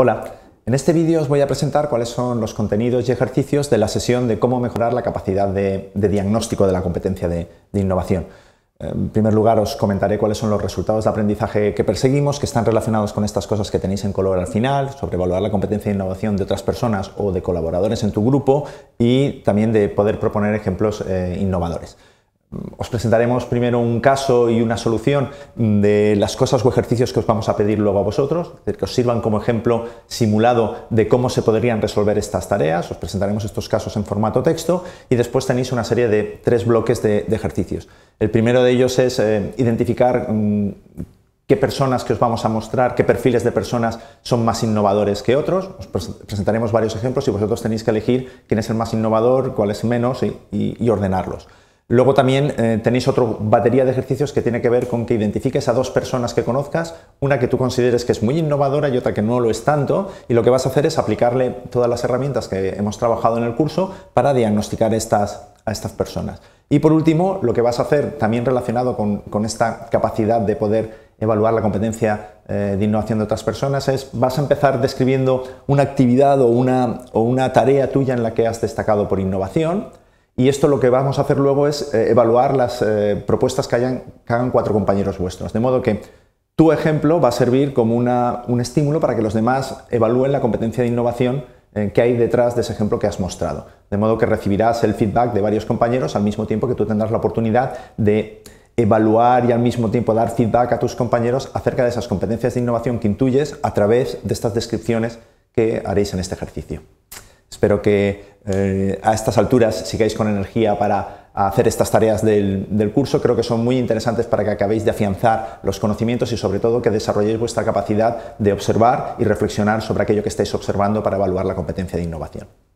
Hola, en este vídeo os voy a presentar cuáles son los contenidos y ejercicios de la sesión de cómo mejorar la capacidad de, diagnóstico de la competencia de, innovación. En primer lugar, os comentaré cuáles son los resultados de aprendizaje que perseguimos, que están relacionados con estas cosas que tenéis en color al final, sobre evaluar la competencia de innovación de otras personas o de colaboradores en tu grupo y también de poder proponer ejemplos eh, innovadores os presentaremos primero un caso y una solución de las cosas o ejercicios que os vamos a pedir luego a vosotros, que os sirvan como ejemplo simulado de cómo se podrían resolver estas tareas, os presentaremos estos casos en formato texto y después tenéis una serie de tres bloques de, ejercicios. El primero de ellos es eh, identificar mm, qué personas que os vamos a mostrar, qué perfiles de personas son más innovadores que otros. Os presentaremos varios ejemplos y vosotros tenéis que elegir quién es el más innovador, cuál es menos y ordenarlos. Luego también eh, tenéis otra batería de ejercicios que tiene que ver con que identifiques a dos personas que conozcas, una que tú consideres que es muy innovadora y otra que no lo es tanto, y lo que vas a hacer es aplicarle todas las herramientas que hemos trabajado en el curso para diagnosticar a estas personas. Y por último, lo que vas a hacer también relacionado con, esta capacidad de poder evaluar la competencia eh, de innovación de otras personas es, vas a empezar describiendo una actividad o una tarea tuya en la que has destacado por innovación, y esto lo que vamos a hacer luego es eh, evaluar las eh, propuestas que, hagan cuatro compañeros vuestros. De modo que tu ejemplo va a servir como un estímulo para que los demás evalúen la competencia de innovación eh, que hay detrás de ese ejemplo que has mostrado. De modo que recibirás el feedback de varios compañeros al mismo tiempo que tú tendrás la oportunidad de evaluar y al mismo tiempo dar feedback a tus compañeros acerca de esas competencias de innovación que intuyes a través de estas descripciones que haréis en este ejercicio. Espero que eh, a estas alturas sigáis con energía para hacer estas tareas del, curso. Creo que son muy interesantes para que acabéis de afianzar los conocimientos y sobre todo que desarrolléis vuestra capacidad de observar y reflexionar sobre aquello que estáis observando para evaluar la competencia de innovación.